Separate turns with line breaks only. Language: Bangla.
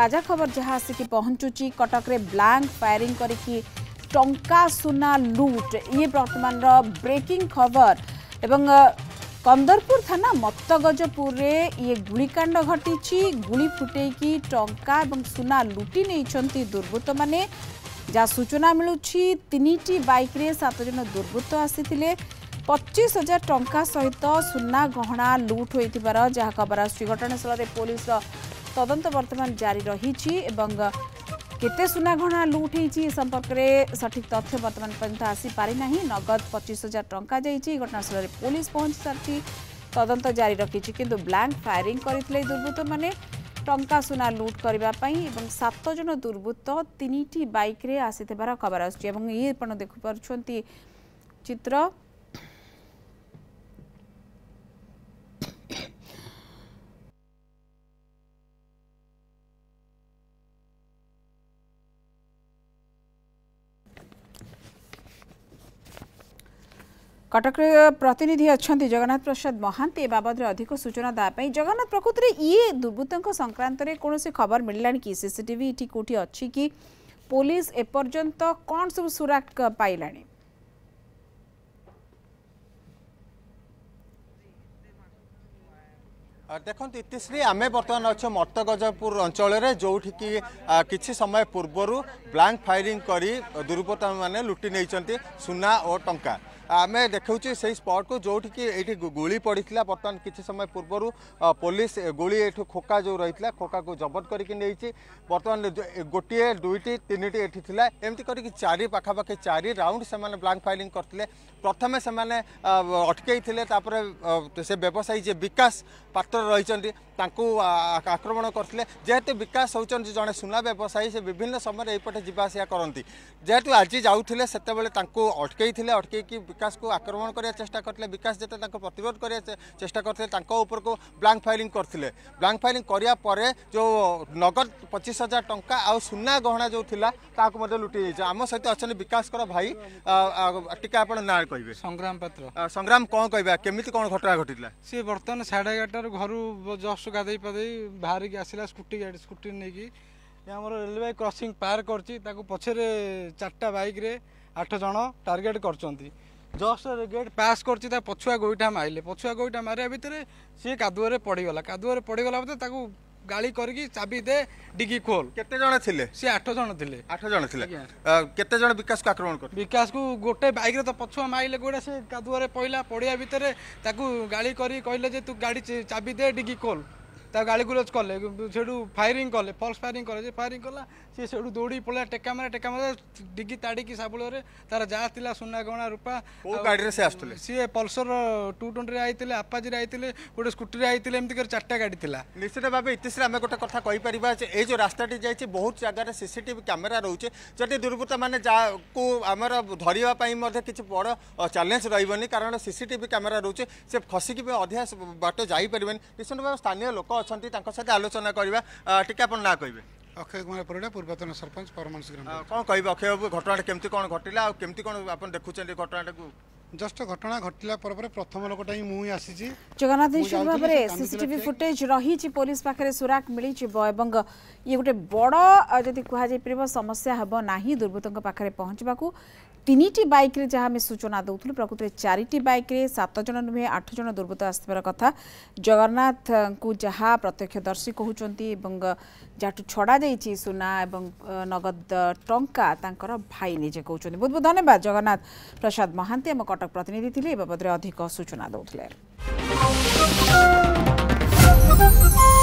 ତାଜା ଖବର ଯାହା ଆସିକି ପହଞ୍ଚୁଛି କଟକରେ ବ୍ଲାଙ୍କ ଫାୟାରିଂ କରିକି ଟଙ୍କା ସୁନା ଲୁଟ୍ ଇଏ ବର୍ତ୍ତମାନର ବ୍ରେକିଂ ଖବର ଏବଂ କନ୍ଦରପୁର ଥାନା ମତଗଜପୁରରେ ଇଏ ଗୁଳିକାଣ୍ଡ ଘଟିଛି ଗୁଳି ଫୁଟେଇକି ଟଙ୍କା ଏବଂ ସୁନା ଲୁଟି ନେଇଛନ୍ତି ଦୁର୍ବୃତ୍ତମାନେ ଯାହା ସୂଚନା ମିଳୁଛି ତିନିଟି ବାଇକ୍ରେ ସାତ ଜଣ ଦୁର୍ବୃତ୍ତ ଆସିଥିଲେ ପଚିଶ ହଜାର ଟଙ୍କା ସହିତ ସୁନା ଗହଣା ଲୁଟ୍ ହୋଇଥିବାର ଯାହା ଖବର ଆସୁଛି ଘଟଣାସ୍ଥଳରେ ପୋଲିସର তদন্ত বর্তমান জারি রয়েছে এবং কেতে সুনাঘণা লুট হয়েছে এ সম্পর্কে সঠিক তথ্য বর্তমান পর্যন্ত আসিপারি না নগদ পঁচিশ হাজার টঙ্কা যাই ঘটনাস্থলের পুলিশ পৌঁছি সারি তদন্ত জারি রাখি কিন্তু ব্ল্যাঙ্ক ফায়ারিং করে দুর্বৃত্ত মানে টঙ্কা সুনা লুট করা এবং সাতজন দুর্বৃত্ত তিনটি বাইক্রে আসি খবর আসছে এবং ইয়ে আপনার দেখিপার চিত্র कटक प्रतिनिधि अच्छा जगन्नाथ प्रसाद महांती बाबद अधिक सूचना दापी जगन्नाथ प्रकृति ये दुर्बृत संक्रांत में कौन खबर मिलला कि सीसीटीवी कौटी अच्छी कि पुलिस एपर्तंत कौन सब सुराग पाइला
ଦେଖନ୍ତୁ बर्तमान ଆମେ ବର୍ତ୍ତମାନ ଅଛୁ ମର୍ତ୍ତଗଜପୁର ଅଞ୍ଚଳରେ ଯେଉଁଠିକି କିଛି ସମୟ ପୂର୍ବରୁ ବ୍ଲାଙ୍କ ଫାୟାରିଂ କରି ଦୁର୍ବୃତ୍ତମାନେ लुटि नहीं सुना और ଟଙ୍କା आम देखे से स्पट को जो ये गुड़ पड़ी बर्तमान किसी समय पूर्व पुलिस गुड़ यू खोका जो रही है खोका को जबत करके बर्तमान गोटे दुईट तीन टी एमती कर चारि पखापाखि चारि राउंड से ब्लाक फायरिंग करते प्रथम से मैंने अटकई से व्यवसायी जे विकास पात्र रही आक्रमण करते जेहेतु विकास होती जड़े सुना व्यवसायी से विभिन्न समय ये जावास करती जेहेतु आज जाऊ से अटकई कि বিকাশকে আক্রমণ করার চেষ্টা করলে বিকাশ যেতে তাঁর প্রতিরোধ করার চেষ্টা করলে তাঁর উপরকু ব্লাঙ্ক ফাইলিং করলে ব্লাঙ্ক ফাইলিং করা পরে যে নগদ পঁচিশ হাজার টঙ্কা আউ ସୁନା ଗହଣା ଯେଉଁ ଥିଲା ତାହାକୁ ମଧ୍ୟ ଲୁଟି ଯାଇଛି ଆମ ସହିତ ଅଛନ୍ତି ବିକାଶଙ୍କର ଭାଇ ଟିକେ ଆପଣ ନାଁ କହିବେ ସଂଗ୍ରାମ ପାତ୍ର ସଂଗ୍ରାମ କ'ଣ କହିବା କେମିତି କ'ଣ ଘଟଣା ଘଟିଥିଲା
ସିଏ ବର୍ତ୍ତମାନ ସାଢ଼େ ଏଗାରଟାରୁ ଘରୁ ଜଷ୍ଟ ଗାଧୋଇ ପାଧୋଇ ବାହାରିକି ଆସିଲା ସ୍କୁଟି ଗାଡ଼ି ସ୍କୁଟି ନେଇକି ଆମର ରେଲୱେ କ୍ରସିଂ ପାର କରିଛି ତାକୁ ପଛରେ ଚାରିଟା ବାଇକ୍ରେ ଆଠ ଜଣ ଟାର୍ଗେଟ୍ କରିଛନ୍ତି ଜଷ୍ଟ ଗେଟ୍ ପାସ୍ କରିଛି ତା ପଛୁଆ ଗୋଇଠା ମାରିଲେ ପଛୁଆ ଗୋଇଠା ମାରିବା ଭିତରେ ସିଏ କାଦୁଅରେ ପଡ଼ିଗଲା କାଦୁଅରେ ପଡ଼ିଗଲା ଭିତରେ ତାକୁ ଗାଳି କରିକି ଚାବି ଦେ ଡିଗି ଖୋଲ କେତେ ଜଣ ଥିଲେ ସେ ଆଠ ଜଣ ଥିଲେ ଆଠ ଜଣ ଥିଲେ କେତେ ଜଣ ବିକାଶକୁ ଆକ୍ରମଣ କଲେ ବିକାଶକୁ ଗୋଟେ ବାଇକ୍ରେ ତ ପଛୁଆ ମାଇଲେ ଗୋଟେ ସେ କାଦୁଅରେ ପଇଲା ପଡ଼ିଆ ଭିତରେ ତାକୁ ଗାଳି କରି କହିଲେ ଯେ ତୁ ଗାଡ଼ି ଚାବି ଦେ ଡିଗି ଖୋଲ ତା ଗାଳିଗୁଲଜ କଲେ ସେଠୁ ଫାୟାରିଂ କଲେ ଫଲ୍ସ ଫାୟାରିଂ କଲେ ଯେ ଫାୟାରିଂ କଲା ସିଏ ସେଠୁ ଦୌଡ଼ିକି ପଳେଇଲା ଟେକା ମାରା ଟେକା ମାରା ଡିଗି ତାଡ଼ିକି ଶାବୁଳରେ ତାର ଯାହା ଥିଲା ସୁନା ଗହଣା ରୂପା ଗାଡ଼ିରେ ସେ ଆସୁଥିଲେ ସିଏ ପଲ୍ସର ଟୁ ଟ୍ୱେଣ୍ଟିରେ ଆଇଥିଲେ ଆପାଜିରେ ଆଇଥିଲେ ଗୋଟେ ସ୍କୁଟିରେ ଆଇଥିଲେ ଏମିତି କରି ଚାରିଟା ଗାଡ଼ି ଥିଲା ନିଶ୍ଚିତ ଭାବେ ଇତିଶ୍ରୀ ଆମେ ଗୋଟେ କଥା କହିପାରିବା ଯେ
ଏଇ ଯେଉଁ ରାସ୍ତାଟି ଯାଇଛି ବହୁତ ଜାଗାରେ ସିସିଟିଭି କ୍ୟାମେରା ରହୁଛି ଯଦି ଦୁର୍ବୃତ୍ତମାନେ ଯାହାକୁ ଆମର ଧରିବା ପାଇଁ ମଧ୍ୟ କିଛି ବଡ଼ ଚ୍ୟାଲେଞ୍ଜ ରହିବନି କାରଣ ସିସିଟିଭି କ୍ୟାମେରା ରହୁଛି ସେ ଖସିକି ବି ଅଧିକା ବାଟ ଯାଇପାରିବେନି ନିଶ୍ଚିତ ଭାବେ ସ୍ଥାନୀୟ ଲୋକ অনেক তাহলে আলোচনা করা টিকি আপনার না কে
অক্ষয় কুমার পরিডা পূর্বতন সরপঞ্চ পরমাংশ গ্রাম
কম কে অক্ষয় বাবু ঘটনাটা কেমতি কোণ ঘটিলা আর কেমতি কোণ আপনার দেখুছেন ঘটনাটা
ଜଷ୍ଟ ଘଟଣା ଘଟିଲା ପରେ ପରେ ପ୍ରଥମ ଲୋକଟା ହିଁ ମୁଁ ଆସିଛି
ଜଗନ୍ନାଥ ନିଶ୍ଚିତ ଭାବରେ ସିସିଟିଭି ଫୁଟେଜ ରହିଛି ପୋଲିସ ପାଖରେ ସୁରାକ ମିଳିଯିବ ଏବଂ ଇଏ ଗୋଟେ ବଡ଼ ଯଦି କୁହାଯାଇପାରିବ ସମସ୍ୟା ହେବ ନାହିଁ ଦୁର୍ବୃତ୍ତଙ୍କ ପାଖରେ ପହଞ୍ଚିବାକୁ তিনটি বাইক্রে যা আমি সূচনা দেউলু প্রকৃতরে চারিটি বাইক্রে সাত জন নুহে আঠ জন দুর্বৃত্ত আসবার কথা জগন্নাথ যা প্রত্যক্ষদর্শী কুমার এবং যাঠু ছড়া যাই সুনা এবং নগদ টঙ্কা তাঁর ভাই নিজে কৌন বহু বহু ধন্যবাদ জগন্নাথ প্রসাদ মহান্তি আমার কটক প্রতিনিধি লে এ বাবদে অধিক সূচনা দেউলে